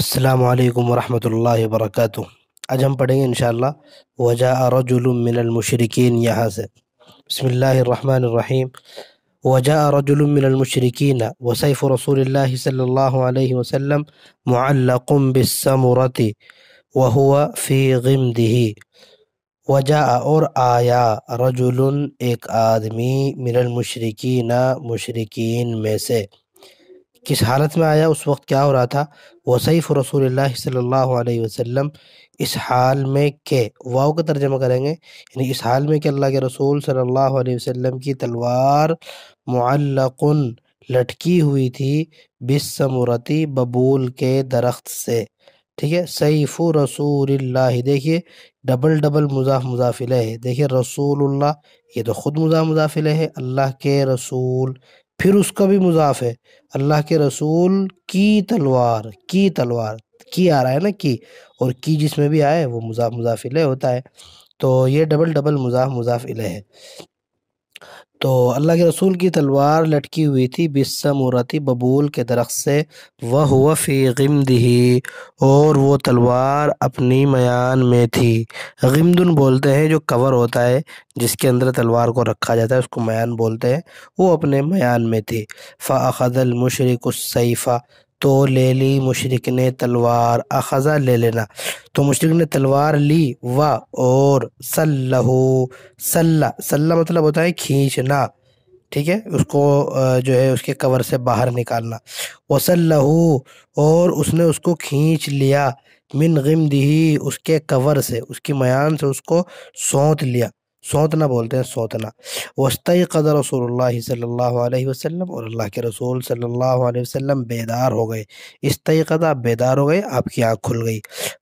السلام علیکم ورحمۃ اللہ وبرکاتہ آج ہم پڑھیں گے وجاء اللہ وجا المشرکین یہاں سے بسم اللہ الرحمن الرحیم من المشرکین وسیف رسول اللہ صلی اللہ علیہ وسلم فی غمده وجاء اور آیا رجل ایک آدمی من المشرکین مشرقین میں سے کس حالت میں آیا اس وقت کیا ہو رہا تھا وصیف رسول اللہ صلی اللہ علیہ وسلم اس حال میں کے واؤ کا ترجمہ کریں گے یعنی اس حال میں کہ اللہ کے رسول صلی اللہ علیہ وسلم کی تلوار معلق لٹکی ہوئی تھی بسمرتی ببول کے درخت سے ٹھیک ہے سیف رسول اللہ دیکھیے ڈبل ڈبل مضاف مضافل ہے دیکھیے رسول اللہ یہ تو خود مضاف مضافل ہے اللہ کے رسول پھر اس کا بھی مضاف ہے اللہ کے رسول کی تلوار کی تلوار کی آ رہا ہے نا کی اور کی جس میں بھی آئے وہ مضاف مضاف الہ ہوتا ہے تو یہ ڈبل ڈبل مضاف مضاف علیہ ہے تو اللہ کے رسول کی تلوار لٹکی ہوئی تھی بسم عورتی ببول کے درخت سے وہ فی غمد ہی اور وہ تلوار اپنی میان میں تھی غمدن بولتے ہیں جو کور ہوتا ہے جس کے اندر تلوار کو رکھا جاتا ہے اس کو میان بولتے ہیں وہ اپنے میان میں تھی فاخد المشرق السیفہ تو لے لی مشرق نے تلوار اخذا لے لینا تو مشرق نے تلوار لی و اور ص الحو صلاح صلاح مطلب ہوتا ہے کھینچنا ٹھیک ہے اس کو جو ہے اس کے کور سے باہر نکالنا وص اور اس نے اس کو کھینچ لیا من غم دی اس کے کور سے اس کی میان سے اس کو سونت لیا سوتنا بولتے ہیں سوتنا وسطی قدر رسول اللہ صلی اللہ علیہ وسلم اور اللہ کے رسول صلی اللہ علیہ وسلم بیدار ہو گئے استعیق آپ بیدار ہو گئے آپ کی آنکھ کھل گئی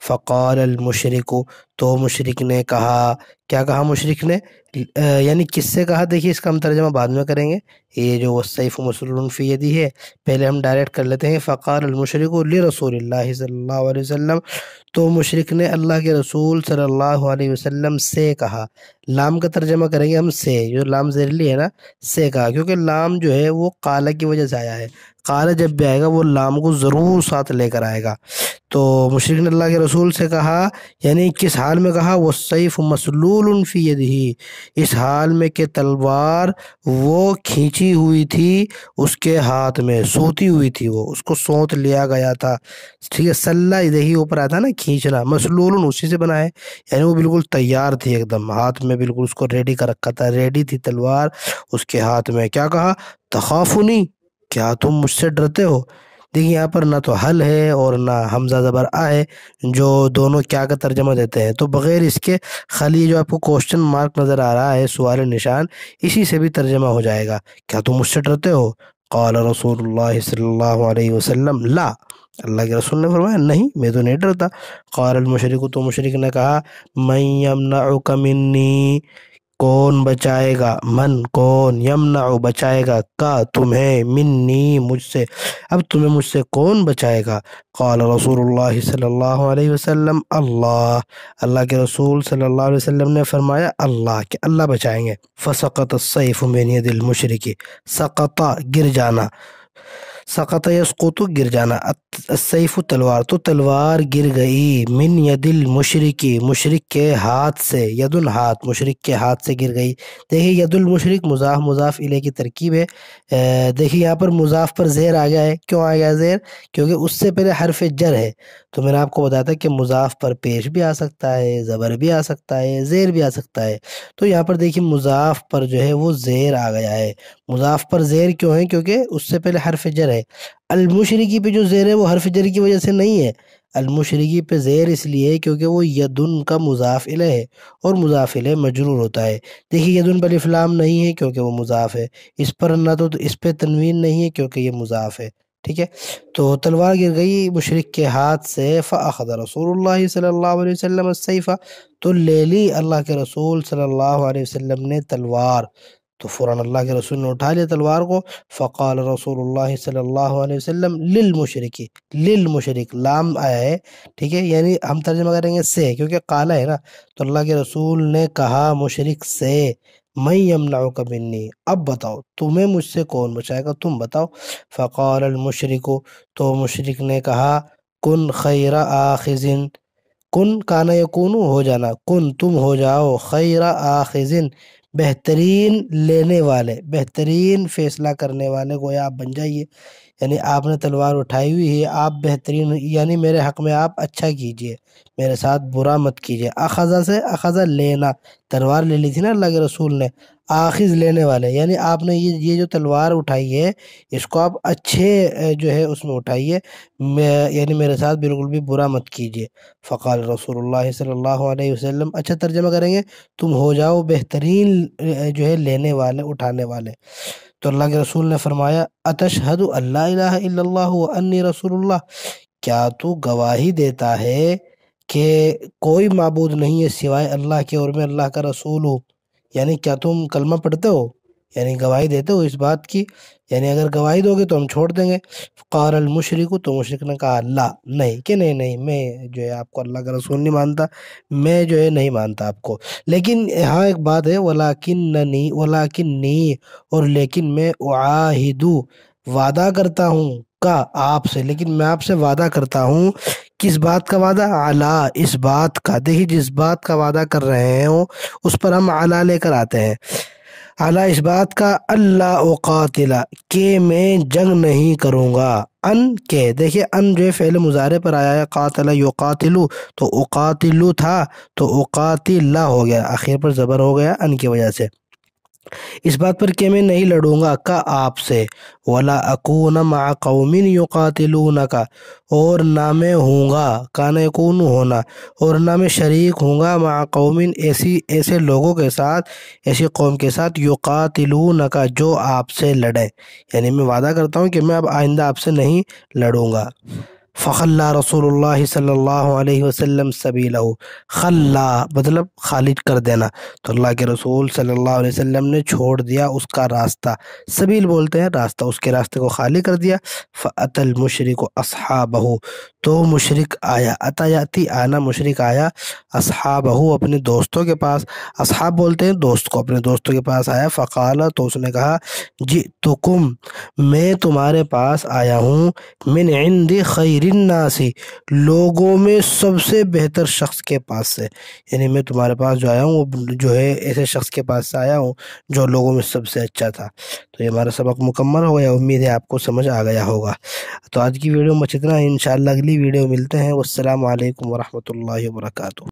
فقال المشرق تو مشرق نے کہا کیا کہا مشرق نے یعنی کس سے کہا دیکھیے اس کا ہم ترجمہ بعد میں کریں گے یہ جو وصیف مسلم فی یدی ہے پہلے ہم ڈائریکٹ کر لیتے ہیں فقار المشرق لرسول اللہ صلی اللہ علیہ وسلم تو مشرق نے اللہ کے رسول صلی اللہ علیہ وسلم سے کہا لام کا ترجمہ کریں گے ہم سے جو لام زیرلی ہے نا سے کہا کیونکہ لام جو ہے وہ قالہ کی وجہ سے آیا ہے قالہ جب بھی آئے گا وہ لام کو ضرور ساتھ لے کر آئے گا تو مشرق نے اللہ کے رسول سے کہا یعنی کس حال میں کہا وہ سیف مسلول فی ہی اس حال میں کہ تلوار وہ کھینچی ہوئی تھی اس کے ہاتھ میں سوتی ہوئی تھی وہ اس کو سوت لیا گیا تھا ٹھیک ہے سلّہ دہی اوپر آیا تھا نا کھینچنا مسلول اسی سے بنا ہے یعنی وہ بالکل تیار تھی ایک دم ہاتھ میں بالکل اس کو ریڈی کر رکھا تھا ریڈی تھی تلوار اس کے ہاتھ میں کیا کہا تخافنی کیا تم مجھ سے ڈرتے ہو دیکھیں یہاں پر نہ تو حل ہے اور نہ حمزہ زبر آئے جو دونوں کیا کا ترجمہ دیتے ہیں تو بغیر اس کے خالی جو آپ کو کوشچن مارک نظر آ رہا ہے سوال نشان اسی سے بھی ترجمہ ہو جائے گا کیا تم مجھ سے ڈرتے ہو قال رسول اللہ صلی اللہ علیہ وسلم لا اللہ کے رسول نے فرمایا نہیں میں تو نہیں ڈرتا تو مشرق نے کہا یمنعک منی کون بچائے گا من کون یمنع بچائے گا کا تمہیں منی مجھ سے اب تمہیں مجھ سے کون بچائے گا قال رسول اللہ صلی اللہ علیہ وسلم اللہ اللہ کے رسول صلی اللہ علیہ وسلم نے فرمایا اللہ کے اللہ بچائیں گے السیف من ید المشرکی سقطا گر جانا سقط یسقط گر جانا السیف تلوار تو تلوار گر گئی من ید المشرقی مشرق کے ہاتھ سے ید الحاط مشرق کے ہاتھ سے گر گئی دیکھیے ید المشرق مضاف مضاف علیہ کی ترکیب ہے دیکھیے یہاں پر مضاف پر زیر آ گیا ہے کیوں آ گیا زیر کیونکہ اس سے پہلے حرف جر ہے تو میں نے آپ کو بتایا تھا کہ مضاف پر پیش بھی آ سکتا ہے زبر بھی آ سکتا ہے زیر بھی آ سکتا ہے تو یہاں پر دیکھیے مضاف پر جو ہے وہ زیر آ گیا ہے مضاف پر زیر کیوں ہے کیونکہ اس سے پہلے حرف جر ہے ہے المشرقی پہ جو زیر ہے وہ حرف جر کی وجہ سے نہیں ہے المشرقی پہ زیر اس لیے ہے کیونکہ وہ یدن کا مضاف علیہ ہے اور مضاف علیہ مجرور ہوتا ہے دیکھیں یدن پر افلام نہیں ہے کیونکہ وہ مضاف ہے اس پر نہ تو اس پہ تنوین نہیں ہے کیونکہ یہ مضاف ہے ٹھیک ہے تو تلوار گر گئی مشرق کے ہاتھ سے فاخذ رسول اللہ صلی اللہ علیہ وسلم السیفہ تو لے لی اللہ کے رسول صلی اللہ علیہ وسلم نے تلوار تو فوراً اللہ کے رسول نے اٹھا لیا تلوار کو فقال رسول اللہ صلی اللہ علیہ وسلم للمشرکی للمشرک لام آیا ہے ہے ٹھیک یعنی ہم ترجمہ کریں گے سے کیونکہ کالا ہے نا تو اللہ کے رسول نے کہا مشرک سے کہ اب بتاؤ تمہیں مجھ سے کون بچائے گا تم بتاؤ فقال المشرک تو مشرک نے کہا کن خیر آخذن کن کانا یا کون ہو جانا کن تم ہو جاؤ خیر آخذن بہترین لینے والے بہترین فیصلہ کرنے والے گویا آپ بن جائیے یعنی آپ نے تلوار اٹھائی ہوئی ہے آپ بہترین یعنی میرے حق میں آپ اچھا کیجئے میرے ساتھ برا مت کیجئے اخذہ سے اخذہ لینا تلوار لے لی تھی نا اللہ کے رسول نے آخذ لینے والے یعنی آپ نے یہ یہ جو تلوار اٹھائی ہے اس کو آپ اچھے جو ہے اس میں اٹھائیے یعنی میرے ساتھ بالکل بھی برا مت کیجیے فقال رسول اللہ صلی اللہ علیہ وسلم اچھا ترجمہ کریں گے تم ہو جاؤ بہترین جو ہے لینے والے اٹھانے والے تو اللہ کے رسول نے فرمایا اتشہد اللہ الہ الا اللہ انی رسول اللہ کیا تو گواہی دیتا ہے کہ کوئی معبود نہیں ہے سوائے اللہ کے اور میں اللہ کا رسول ہوں یعنی کیا تم کلمہ پڑھتے ہو یعنی گواہی دیتے ہو اس بات کی یعنی اگر گواہی دو گے تو ہم چھوڑ دیں گے قار المشرق تو مشرق نے کہا اللہ نہیں کہ نہیں نہیں میں جو ہے آپ کو اللہ کا رسول نہیں مانتا میں جو ہے نہیں مانتا آپ کو لیکن ہاں ایک بات ہے ولاکننی ولاکننی اور لیکن میں اعاہدو وعدہ کرتا ہوں کا آپ سے لیکن میں آپ سے وعدہ کرتا ہوں کس بات کا وعدہ اعلیٰ اس بات کا دیکھیں جس بات کا وعدہ کر رہے ہیں ہوں اس پر ہم اعلیٰ لے کر آتے ہیں اعلیٰ اس بات کا اللہ و کہ میں جنگ نہیں کروں گا ان کے دیکھیے ان جو فعل مظاہرے پر آیا ہے قاتل قاتلو تو اقاتلو تھا تو اقاتلہ ہو گیا آخر پر زبر ہو گیا ان کی وجہ سے اس بات پر کہ میں نہیں لڑوں گا کا آپ سے ولا اکو نا قومین یوقاتلوں کا اور نہ میں ہوں گا کون ہونا اور نہ میں شریک ہوں گا مع قوم ایسی ایسے لوگوں کے ساتھ ایسی قوم کے ساتھ یوقاتلوں کا جو آپ سے لڑیں یعنی میں وعدہ کرتا ہوں کہ میں اب آئندہ آپ سے نہیں لڑوں گا فخلا رسول اللہ صلی اللہ علیہ وسلم سبیلا خلا مطلب خالد کر دینا تو اللہ کے رسول صلی اللہ علیہ وسلم نے چھوڑ دیا اس کا راستہ سبیل بولتے ہیں راستہ اس کے راستے کو خالی کر دیا فعت المشرق و اصحاب تو مشرق آیا یاتی آنا مشرق آیا اصحابہ اپنے دوستوں کے پاس اصحاب بولتے ہیں دوست کو اپنے دوستوں کے پاس آیا فقالہ تو اس نے کہا جی تو کم میں تمہارے پاس آیا ہوں من عند خیر ناسی لوگوں میں سب سے بہتر شخص کے پاس سے یعنی میں تمہارے پاس جو آیا ہوں جو ہے ایسے شخص کے پاس سے آیا ہوں جو لوگوں میں سب سے اچھا تھا تو یہ ہمارا سبق مکمل ہو گیا امید ہے آپ کو سمجھ آ گیا ہوگا تو آج کی ویڈیو میں اتنا انشاءاللہ اگلی ویڈیو ملتے ہیں والسلام علیکم ورحمۃ اللہ وبرکاتہ